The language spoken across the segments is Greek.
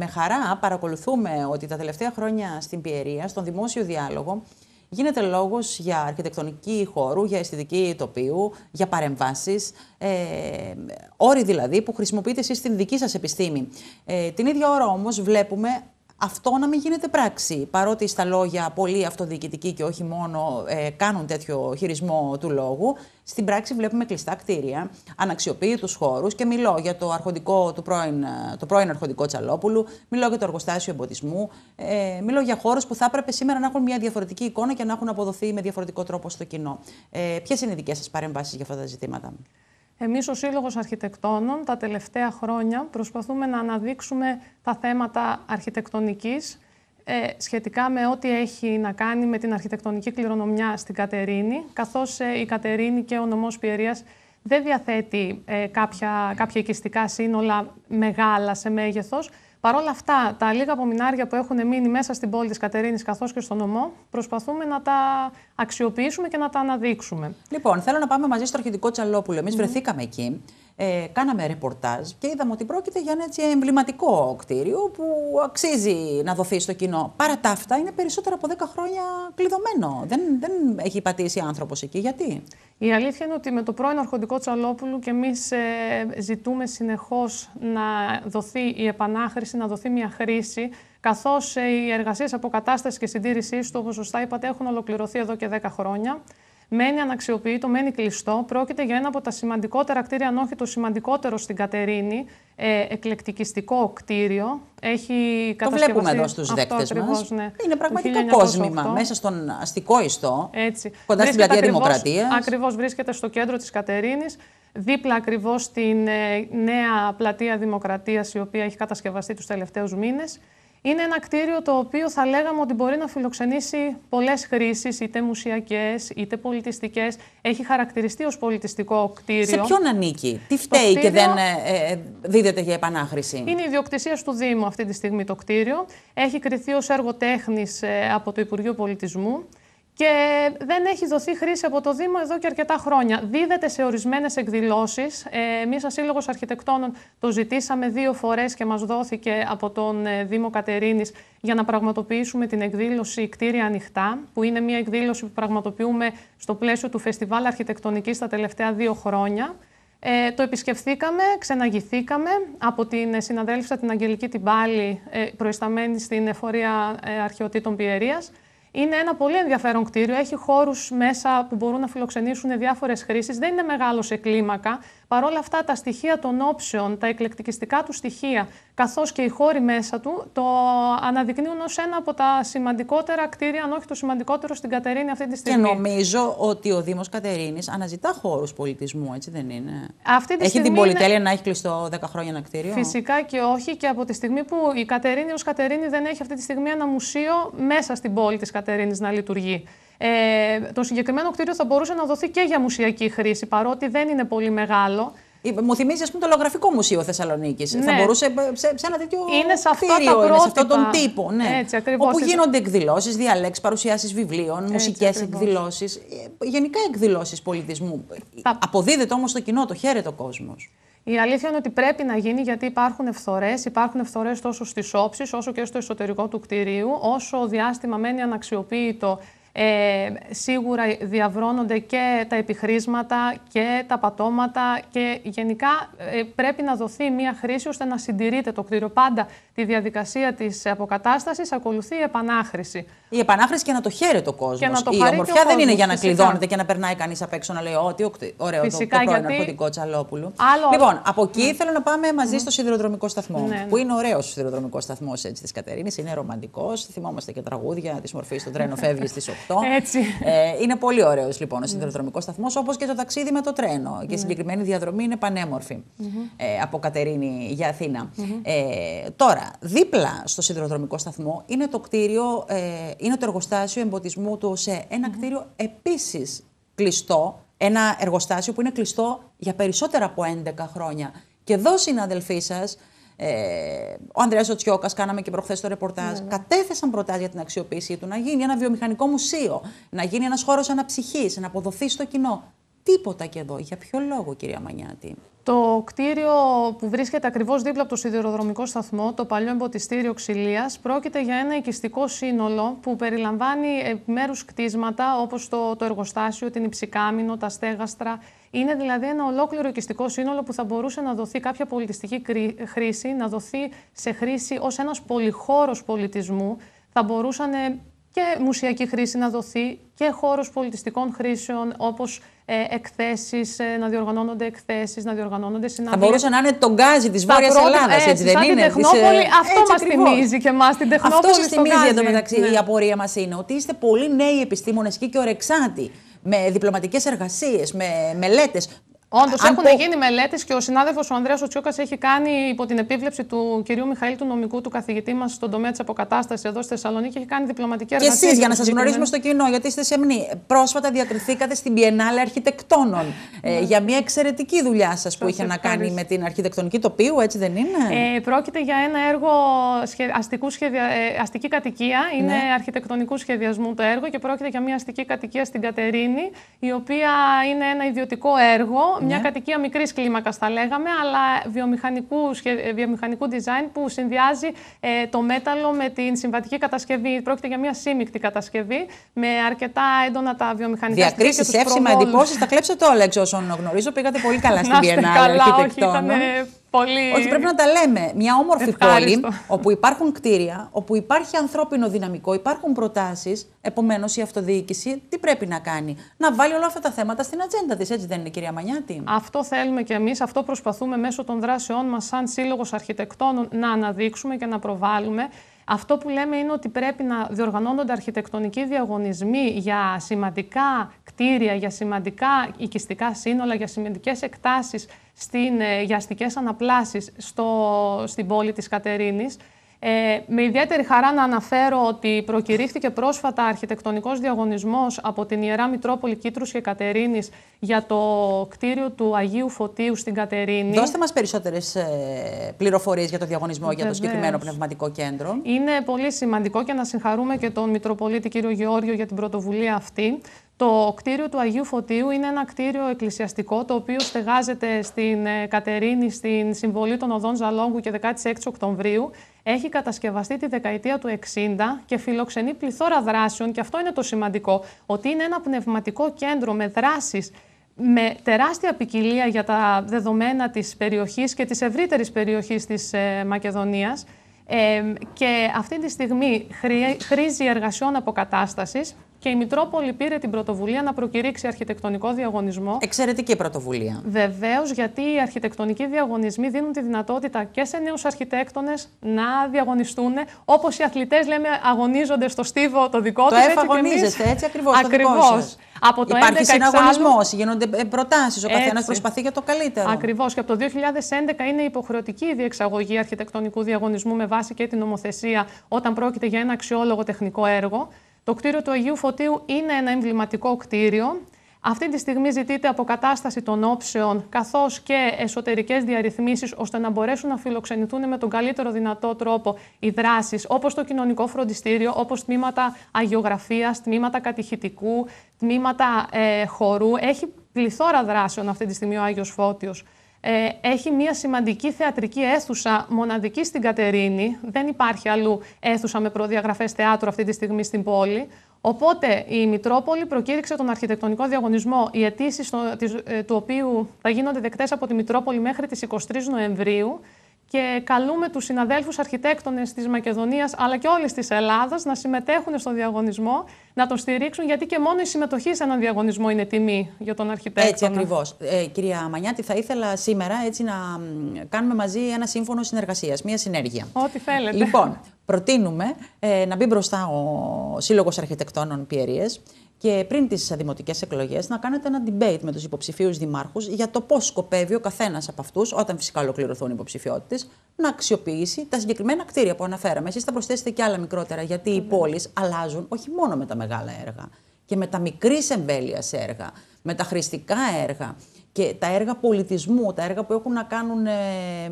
με χαρά παρακολουθούμε ότι τα τελευταία χρόνια στην Πιερία, στον δημόσιο διάλογο, γίνεται λόγος για αρχιτεκτονική χώρου, για αισθητική τοπίου, για παρεμβάσεις, ε, όροι δηλαδή που χρησιμοποιείτε εσείς στην δική σας επιστήμη. Ε, την ίδια ώρα όμως βλέπουμε αυτό να μην γίνεται πράξη. Παρότι στα λόγια πολλοί αυτοδιοικητικοί και όχι μόνο ε, κάνουν τέτοιο χειρισμό του λόγου, στην πράξη βλέπουμε κλειστά κτίρια, αναξιοποιητούς χώρους και μιλώ για το, αρχοντικό, πρώην, το πρώην αρχοντικό Τσαλόπουλου, μιλώ για το εργοστάσιο εμποτισμού, ε, μιλώ για χώρους που θα έπρεπε σήμερα να έχουν μια διαφορετική εικόνα και να έχουν αποδοθεί με διαφορετικό τρόπο στο κοινό. Ε, Ποιες είναι οι δικές σας παρεμβάσεις για αυτά τα ζητήματα. Εμείς ο Σύλλογος Αρχιτεκτώνων, τα τελευταία χρόνια προσπαθούμε να αναδείξουμε τα θέματα αρχιτεκτονικής ε, σχετικά με ό,τι έχει να κάνει με την αρχιτεκτονική κληρονομιά στην Κατερίνη, καθώς ε, η Κατερίνη και ο νομός Πιερίας δεν διαθέτει ε, κάποια, κάποια οικιστικά σύνολα μεγάλα σε μέγεθος, Παρ' όλα αυτά, τα λίγα απομεινάρια που έχουν μείνει μέσα στην πόλη της Κατερίνης καθώς και στο νομό, προσπαθούμε να τα αξιοποιήσουμε και να τα αναδείξουμε. Λοιπόν, θέλω να πάμε μαζί στο αρχιτικο Τσαλόπουλο. Εμείς βρεθήκαμε εκεί ε, κάναμε ρεπορτάζ και είδαμε ότι πρόκειται για ένα εμβληματικό κτίριο που αξίζει να δοθεί στο κοινό. Παρά τα αυτά, είναι περισσότερα από 10 χρόνια κλειδωμένο. Δεν, δεν έχει πατήσει άνθρωπος εκεί. Γιατί. Η αλήθεια είναι ότι με το πρώην Αρχοντικό Τσαλόπουλου και εμείς ε, ζητούμε συνεχώς να δοθεί η επανάχρηση, να δοθεί μια χρήση. Καθώς ε, οι εργασίες αποκατάστασης και συντήρησής του, όπως σωστά είπατε, έχουν ολοκληρωθεί εδώ και 10 χρόνια μένει αναξιοποιητό, μένει κλειστό. Πρόκειται για ένα από τα σημαντικότερα κτίρια, αν όχι το σημαντικότερο στην Κατερίνη, ε, εκλεκτικιστικό κτίριο. Έχει το βλέπουμε εδώ στους δέκτες μας. Ναι. Είναι πραγματικά κόσμημα μέσα στον αστικό ιστό, Έτσι. κοντά στην πλατεία Δημοκρατίας. Ακριβώς βρίσκεται στο κέντρο της Κατερίνης, δίπλα ακριβώς στην ε, νέα πλατεία Δημοκρατίας, η οποία έχει κατασκευαστεί τους τελευταίους μήνες. Είναι ένα κτίριο το οποίο θα λέγαμε ότι μπορεί να φιλοξενήσει πολλές χρήσεις, είτε μουσιακές, είτε πολιτιστικές. Έχει χαρακτηριστεί ως πολιτιστικό κτίριο. Σε ποιον ανήκει, τι φταίει και δεν ε, ε, ε, δίδεται για επανάχρηση. Είναι ιδιοκτησία του Δήμου αυτή τη στιγμή το κτίριο. Έχει κριθεί ως έργο τέχνης από το Υπουργείο Πολιτισμού και δεν έχει δοθεί χρήση από το Δήμο εδώ και αρκετά χρόνια. Δίδεται σε ορισμένες εκδηλώσεις. Μία ε, Εμείς, σαν Σύλλογος Αρχιτεκτώνων, το ζητήσαμε δύο φορές και μας δόθηκε από τον ε, Δήμο Κατερίνης για να πραγματοποιήσουμε την εκδήλωση Κτίρια Ανοιχτά, που είναι μια εκδήλωση που πραγματοποιούμε στο πλαίσιο του Φεστιβάλ Αρχιτεκτονικής τα τελευταία δύο χρόνια. Ε, το επισκεφθήκαμε, ξεναγηθήκαμε από την ε, συναδέλφισσα την Αγγελική Τιμπάλη, προϊσταμένη στην Εφορία Αρχαιοτήτων Πιερίας. Είναι ένα πολύ ενδιαφέρον κτίριο. Έχει χώρους μέσα που μπορούν να φιλοξενήσουν διάφορες χρήσεις. Δεν είναι μεγάλο σε κλίμακα. Παρ' όλα αυτά τα στοιχεία των όψεων, τα εκλεκτικιστικά του στοιχεία, καθώς και οι χώροι μέσα του, το αναδεικνύουν ως ένα από τα σημαντικότερα κτίρια, αν όχι το σημαντικότερο στην Κατερίνη αυτή τη στιγμή. Και νομίζω ότι ο Δήμος Κατερίνης αναζητά χώρους πολιτισμού, έτσι δεν είναι. Αυτή τη έχει την πολυτέλεια είναι... να έχει κλειστό 10 χρόνια ένα κτίριο. Φυσικά και όχι και από τη στιγμή που η Κατερίνη ως Κατερίνη δεν έχει αυτή τη στιγμή ένα μουσείο μέσα στην πόλη της Κατερίνης να λειτουργεί. Ε, το συγκεκριμένο κτίριο θα μπορούσε να δοθεί και για μουσιακή χρήση, παρότι δεν είναι πολύ μεγάλο. Μου θυμίζεις, ας πούμε, το Λογραφικό Μουσείο Θεσσαλονίκης. Θα ναι. μπορούσε ε, σε, σε ένα τέτοιο είναι σε αυτά κτίριο, σε αυτόν τον τύπο. Ναι. Έτσι, ακριβώς, όπου γίνονται εκδηλώσεις, διαλέξεις, παρουσιάσεις βιβλίων, μουσικέ εκδηλώσεις. Ε, γενικά εκδηλώσεις πολιτισμού. Τα... Αποδίδεται όμως το κοινό, το χαίρεται ο κόσμος. Η αλήθεια είναι ότι πρέπει να γίνει γιατί υπάρχουν ευθορέ. Υπάρχουν ευθορέ τόσο στις όψεις, όσο και στο εσωτερικό του κτίριου. Όσο διάστημα μένει αναξιοποίητο ε, σίγουρα διαβρώνονται και τα επιχρήσματα και τα πατώματα και γενικά ε, πρέπει να δοθεί μια χρήση ώστε να συντηρείται το κτίριο. Πάντα τη διαδικασία της αποκατάστασης ακολουθεί η επανάχρηση η επανάχρηση και να το χαίρεται ο κόσμος. Η ομορφιά δεν είναι για να κλειδώνεται και να περνάει κανείς απ' έξω να λέει Ότι ωραίο φυσικά, το, το πρώην ναρκωτικό τσαλόπουλο. Λοιπόν, από εκεί ναι. θέλω να πάμε μαζί στο ναι. σιδηροδρομικό σταθμό. Ναι, που είναι ωραίος ο σιδηροδρομικός σταθμός της Κατερίνης, είναι ρομαντικός. Θυμόμαστε και τραγούδια της μορφής του τρένο φεύγει στις 8. Ε, είναι πολύ ωραίος λοιπόν ο σιδηροδρομικός σταθμός, όπως και το ταξίδι με το τρένο. Και η συγκεκριμένη διαδρομή είναι πανέμορφη ε, από Κατερίνη για Αθήνα. Ε, τώρα, δίπλα στο σιδηροδρομικό σταθμό είναι το κτίριο ε, είναι το εργοστάσιο εμποτισμού του ΟΣΕ. Ένα κτίριο επίσης κλειστό. Ένα εργοστάσιο που είναι κλειστό για περισσότερα από 11 χρόνια. Και εδώ, συναδελφοί σας, ε, ο Ανδρέας Οτσιώκα, κάναμε και προχθές το ρεπορτάζ, κατέθεσαν προτάσεις για την αξιοποίησή του να γίνει ένα βιομηχανικό μουσείο, να γίνει ένας χώρος αναψυχής, να αποδοθεί στο κοινό τίποτα και εδώ. Για ποιο λόγο, κυρία Μανιάτη. Το κτίριο που βρίσκεται ακριβώς δίπλα από το σιδηροδρομικό σταθμό, το παλιό εμποτιστήριο ξυλίας, πρόκειται για ένα οικιστικό σύνολο που περιλαμβάνει επιμέρους κτίσματα όπως το, εργοστάσιο, την υψικάμινο, τα στέγαστρα. Είναι δηλαδή ένα ολόκληρο οικιστικό σύνολο που θα μπορούσε να δοθεί κάποια πολιτιστική χρήση, να δοθεί σε χρήση ως ένας πολυχώρος πολιτισμού. Θα μπορούσαν και μουσιακή χρήση να δοθεί και χώρος πολιτιστικών χρήσεων όπως ε, εκθέσεις, ε, να διοργανώνονται εκθέσεις, να διοργανώνονται συναντήσεις. Θα μπορούσε να είναι το γκάζι της Βόρειας πρώτα, Ελλάδας, έτσι, δεν είναι. Τεχνόπολη, της, αυτό μας θυμίζει και μας την Τεχνόπολη Αυτό σας θυμίζει εδώ μεταξύ η ναι. απορία μας είναι ότι είστε πολύ νέοι επιστήμονες και ορεξάτη με διπλωματικές εργασίες, με μελέτες. Όντως, έχουν πω... γίνει μελέτες και ο συνάδελφος ο Ανδρέας Οτσιόκα έχει κάνει υπό την επίβλεψη του κυρίου Μιχαήλ του Νομικού, του καθηγητή μας στον τομέα της αποκατάστασης εδώ στη Θεσσαλονίκη, έχει κάνει διπλωματική εργασία. Και εσείς, για να σας γνωρίσουμε στο κοινό, γιατί είστε σεμνοί. Πρόσφατα διακριθήκατε στην Biennale Αρχιτεκτόνων ε, ναι. για μια εξαιρετική δουλειά σας που είχε να κάνει με την αρχιτεκτονική τοπίου, έτσι δεν είναι. Ε, πρόκειται για ένα έργο αστικού σχεδια... Ε, αστική κατοικία. Είναι ναι. αρχιτεκτονικού σχεδιασμού το έργο και πρόκειται για μια αστική κατοικία στην Κατερίνη, η οποία είναι ένα ιδιωτικό έργο μια ναι. κατοικία μικρής κλίμακας, θα λέγαμε, αλλά βιομηχανικού, ε, βιομηχανικού design που συνδυάζει ε, το μέταλλο με την συμβατική κατασκευή. Πρόκειται για μια σύμμικτη κατασκευή με αρκετά έντονα τα βιομηχανικά Διακρίσει, εύσημα, εντυπώσει, τα κλέψατε όλα εξ όσων γνωρίζω. Πήγατε πολύ καλά στην Όχι, ήταν ε? Πολύ... Όχι, πρέπει να τα λέμε. Μια όμορφη πόλη, όπου υπάρχουν κτίρια, όπου υπάρχει ανθρώπινο δυναμικό, υπάρχουν προτάσεις. Επομένως, η αυτοδιοίκηση τι πρέπει να κάνει, Να βάλει όλα αυτά τα θέματα στην ατζέντα της, έτσι δεν είναι, κυρία Μανιάτη. Αυτό θέλουμε κι εμείς, αυτό προσπαθούμε μέσω των δράσεών μας, σαν Σύλλογος αρχιτεκτών να αναδείξουμε και να προβάλλουμε. Αυτό που λέμε είναι ότι πρέπει να διοργανώνονται αρχιτεκτονικοί διαγωνισμοί για σημαντικά κτίρια, για σημαντικά οικιστικά σύνολα, για σημαντικές εκτάσεις ε, για αστικές αναπλάσεις στην πόλη της Κατερίνης. Ε, με ιδιαίτερη χαρά να αναφέρω ότι προκηρύχθηκε πρόσφατα αρχιτεκτονικός διαγωνισμός από την Ιερά Μητρόπολη Κίτρους και Κατερίνης για το κτίριο του Αγίου Φωτίου στην Κατερίνη. Δώστε μας περισσότερες ε, πληροφορίες για το διαγωνισμό για το συγκεκριμένο πνευματικό κέντρο. Είναι πολύ σημαντικό και να συγχαρούμε και τον Μητροπολίτη κύριο Γεώργιο για την πρωτοβουλία αυτή. Το κτίριο του Αγίου Φωτίου είναι ένα κτίριο εκκλησιαστικό το οποίο στεγάζεται στην ε, Κατερίνη στην συμβολή των Οδών Ζαλόγκου και 16 Οκτωβρίου έχει κατασκευαστεί τη δεκαετία του 60 και φιλοξενεί πληθώρα δράσεων και αυτό είναι το σημαντικό, ότι είναι ένα πνευματικό κέντρο με δράσεις με τεράστια ποικιλία για τα δεδομένα της περιοχής και της ευρύτερης περιοχής της ε, Μακεδονίας ε, και αυτή τη στιγμή χρήζει εργασιών αποκατάστασης και η Μητρόπολη πήρε την πρωτοβουλία να προκηρύξει αρχιτεκτονικό διαγωνισμό. Εξαιρετική πρωτοβουλία. Βεβαίως, γιατί οι αρχιτεκτονικοί διαγωνισμοί δίνουν τη δυνατότητα και σε νέους αρχιτέκτονες να διαγωνιστούν. Όπως οι αθλητές, λέμε, αγωνίζονται στο στίβο το δικό του. Το εφαγωνίζεστε, έτσι, έτσι ακριβώς. Ακριβώ. Από το Υπάρχει συναγωνισμό, γίνονται ε, προτάσεις, ο καθένας προσπαθεί για το καλύτερο. Ακριβώς. Και από το 2011 είναι υποχρεωτική η διεξαγωγή αρχιτεκτονικού διαγωνισμού με βάση και την νομοθεσία όταν πρόκειται για ένα αξιόλογο τεχνικό έργο. Το κτίριο του Αγίου Φωτίου είναι ένα εμβληματικό κτίριο. Αυτή τη στιγμή ζητείται αποκατάσταση των όψεων καθώς και εσωτερικές διαρρυθμίσεις ώστε να μπορέσουν να φιλοξενηθούν με τον καλύτερο δυνατό τρόπο οι δράσεις όπως το κοινωνικό φροντιστήριο, όπως τμήματα αγιογραφίας, τμήματα κατηχητικού, τμήματα ε, χορού. Έχει πληθώρα δράσεων αυτή τη στιγμή ο Άγιος Φώτιος. Ε, έχει μια σημαντική θεατρική αίθουσα μοναδική στην Κατερίνη. Δεν υπάρχει αλλού αίθουσα με προδιαγραφές θεάτρου αυτή τη στιγμή στην πόλη. Οπότε η Μητρόπολη προκήρυξε τον αρχιτεκτονικό διαγωνισμό, οι αιτήσεις ε, του οποίου θα γίνονται δεκτές από τη Μητρόπολη μέχρι τις 23 Νοεμβρίου και καλούμε τους συναδέλφους αρχιτέκτονες της Μακεδονίας αλλά και όλης της Ελλάδας να συμμετέχουν στον διαγωνισμό, να τον στηρίξουν γιατί και μόνο η συμμετοχή σε έναν διαγωνισμό είναι τιμή για τον αρχιτέκτονα. Έτσι ακριβώς. Ε, κυρία Μανιάτη, θα ήθελα σήμερα έτσι να κάνουμε μαζί ένα σύμφωνο συνεργασίας, μια συνέργεια. Ό,τι θέλετε. Λοιπόν, προτείνουμε ε, να μπει μπροστά ο Σύλλογος Αρχιτεκτώνων Πιερίες και πριν τις δημοτικές εκλογές να κάνετε ένα debate με τους υποψηφίους δημάρχους για το πώς σκοπεύει ο καθένας από αυτούς, όταν φυσικά ολοκληρωθούν οι υποψηφιότητες, να αξιοποιήσει τα συγκεκριμένα κτίρια που αναφέραμε. Εσείς θα προσθέσετε και άλλα μικρότερα, γιατί οι πόλεις αλλάζουν όχι μόνο με τα μεγάλα έργα και με τα μικρής εμβέλειας έργα, με τα χρηστικά έργα, και τα έργα πολιτισμού, τα έργα που έχουν να κάνουν ε,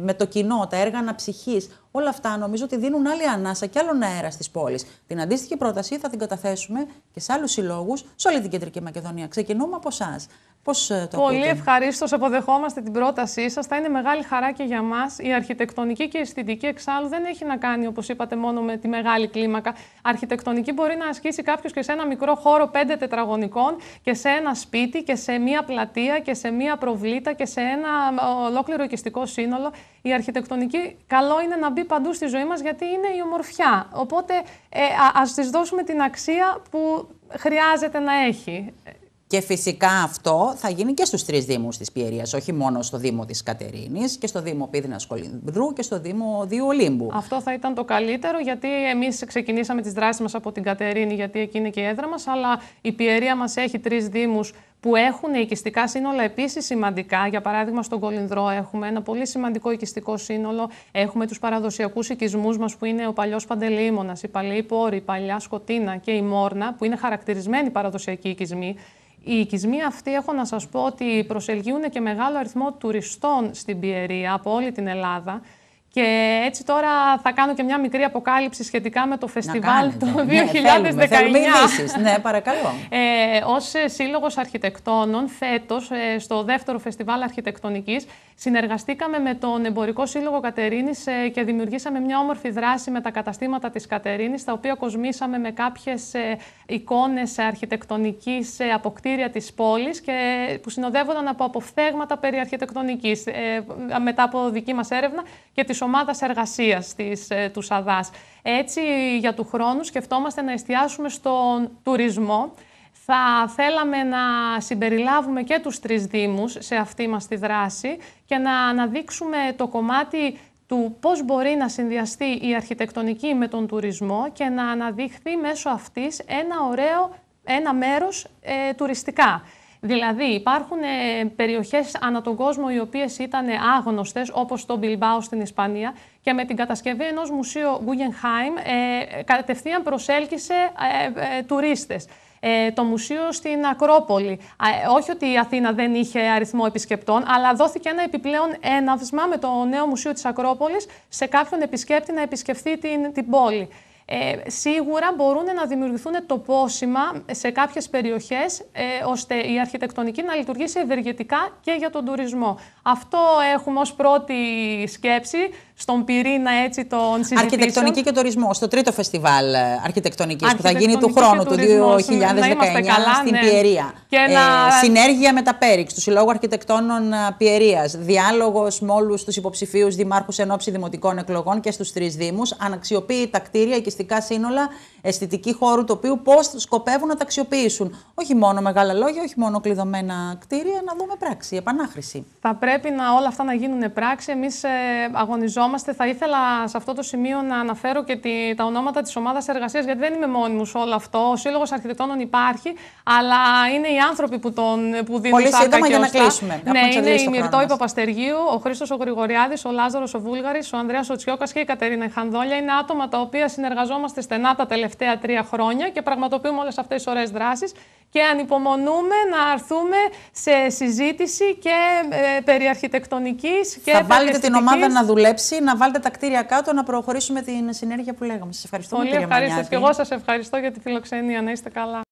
με το κοινό, τα έργα αναψυχής, όλα αυτά νομίζω ότι δίνουν άλλη ανάσα και άλλον αέρα στις πόλεις. Την αντίστοιχη πρόταση θα την καταθέσουμε και σε άλλους συλλόγους σε όλη την Κεντρική Μακεδονία. Ξεκινούμε από εσάς. Πώς ε, το Πολύ ευχαρίστως αποδεχόμαστε την πρότασή σας. Θα είναι μεγάλη χαρά και για μας. Η αρχιτεκτονική και η αισθητική εξάλλου δεν έχει να κάνει, όπως είπατε, μόνο με τη μεγάλη κλίμακα. Αρχιτεκτονική μπορεί να ασκήσει κάποιος και σε ένα μικρό χώρο πέντε τετραγωνικών και σε ένα σπίτι και σε μία πλατεία και σε μία προβλήτα και σε ένα ε, ολόκληρο οικιστικό σύνολο. Η αρχιτεκτονική καλό είναι να μπει παντού στη ζωή μας γιατί είναι η ομορφιά. Οπότε ε, α της δώσουμε την αξία που χρειάζεται να έχει. Και φυσικά αυτό θα γίνει και στους τρεις δήμους της Πιερίας, όχι μόνο στο Δήμο της Κατερίνης και στο Δήμο Πίδηνα Κολυνδρού και στο Δήμο Δίου Ολύμπου. Αυτό θα ήταν το καλύτερο γιατί εμείς ξεκινήσαμε τις δράσεις μας από την Κατερίνη γιατί εκεί είναι και η έδρα μας, αλλά η Πιερία μας έχει τρεις δήμους που έχουν οικιστικά σύνολα επίσης σημαντικά. Για παράδειγμα, στον Κολυνδρό έχουμε ένα πολύ σημαντικό οικιστικό σύνολο. Έχουμε τους παραδοσιακούς οικισμούς μας που είναι ο παλιός Παντελήμονα, η παλαιή Πόρη, η παλιά Σκοτίνα και η Μόρνα, που είναι χαρακτηρισμένοι παραδοσιακοί οικισμοί. Οι οικισμοί αυτοί έχω να σας πω ότι προσελγίουν και μεγάλο αριθμό τουριστών στην Πιερία από όλη την Ελλάδα. Και έτσι τώρα θα κάνω και μια μικρή αποκάλυψη σχετικά με το φεστιβάλ του 2019. Ναι, θέλουμε, θέλουμε ναι, παρακαλώ. Ε, ως ε, Σύλλογος Αρχιτεκτόνων, φέτος, ε, στο δεύτερο φεστιβάλ αρχιτεκτονικής, συνεργαστήκαμε με τον Εμπορικό Σύλλογο Κατερίνης ε, και δημιουργήσαμε μια όμορφη δράση με τα καταστήματα της Κατερίνης, τα οποία κοσμήσαμε με κάποιες εικόνες αρχιτεκτονικής από κτίρια της πόλης και που συνοδεύονταν από αποφθέγματα περί αρχιτεκτονικής μετά από δική μας έρευνα και τις ομάδας εργασίας της, ε, του ΣΑΔΑΣ. Έτσι, για του χρόνου σκεφτόμαστε να εστιάσουμε στον τουρισμό. Θα θέλαμε να συμπεριλάβουμε και τους τρεις Δήμους σε αυτή μας τη δράση και να αναδείξουμε το κομμάτι του πώς μπορεί να συνδυαστεί η αρχιτεκτονική με τον τουρισμό και να αναδειχθεί μέσω αυτής ένα ωραίο ένα μέρος ε, τουριστικά. Δηλαδή, υπάρχουν ε, περιοχές ανά τον κόσμο οι οποίες ήταν άγνωστες, όπως το Μπιλμπάο στην Ισπανία, και με την κατασκευή ενός μουσείου Guggenheim ε, κατευθείαν προσέλκυσε ε, τουρίστες. Ε, το μουσείο στην Ακρόπολη. όχι ότι η Αθήνα δεν είχε αριθμό επισκεπτών, αλλά δόθηκε ένα επιπλέον έναυσμα με το νέο μουσείο της Ακρόπολης σε κάποιον επισκέπτη να επισκεφθεί την, την πόλη. Ε, σίγουρα μπορούν να δημιουργηθούν τοπόσημα σε κάποιες περιοχές, ε, ώστε η αρχιτεκτονική να λειτουργήσει ευεργετικά και για τον τουρισμό. Αυτό έχουμε ως πρώτη σκέψη στον πυρήνα έτσι των συζητήσεων. Αρχιτεκτονική και τουρισμό. Στο τρίτο φεστιβάλ ε, αρχιτεκτονικής που θα γίνει του χρόνου, του 2019, ναι, στην ναι. Πιερία. ένα... Ε, συνέργεια με τα Πέριξ, του Συλλόγου αρχιτεκτώνων Πιερίας. Διάλογος με όλους τους υποψηφίους δημάρχους εν ώψη δημοτικών εκλογών και στους τρεις δήμους. Αναξιοποιεί τα κτίρια και ουσιαστικά σύνολα αισθητική χώρου οποίο πώς σκοπεύουν να τα αξιοποιήσουν. Όχι μόνο μεγάλα λόγια, όχι μόνο κλειδωμένα κτίρια, να δούμε πράξη, επανάχρηση. Θα πρέπει να όλα αυτά να γίνουν πράξη. Εμείς ε, αγωνιζόμαστε. Θα ήθελα σε αυτό το σημείο να αναφέρω και τη, τα ονόματα της ομάδας εργασίας, γιατί δεν είμαι μόνη μου σε όλο αυτό. Ο Σύλλογος Αρχιτεκτώνων υπάρχει, αλλά είναι οι άνθρωποι που, τον, που δίνουν Πολύ σύντομα για να κλείσουμε. Ναι, είναι η Μυρτόη Παπαστεργίου, ο Χρήστος ο Γρηγοριάδης, ο Λάζαρος ο Βούλγαρης, ο Ανδρέας Οτσιώκα και η Κατερίνα Χανδόλια. Είναι άτομα τα οποία συνεργαζόνται συνεργαζόμαστε στενά τα τελευταία τρία χρόνια και πραγματοποιούμε όλες αυτές τις ωραίες δράσεις και ανυπομονούμε να αρθούμε σε συζήτηση και ε, περί αρχιτεκτονικής και Θα βάλετε την ομάδα να δουλέψει, να βάλετε τα κτίρια κάτω, να προχωρήσουμε την συνέργεια που λέγαμε. Σας ευχαριστώ πολύ. Πολύ ευχαριστώ και εγώ σας ευχαριστώ για τη φιλοξενία. Να είστε καλά.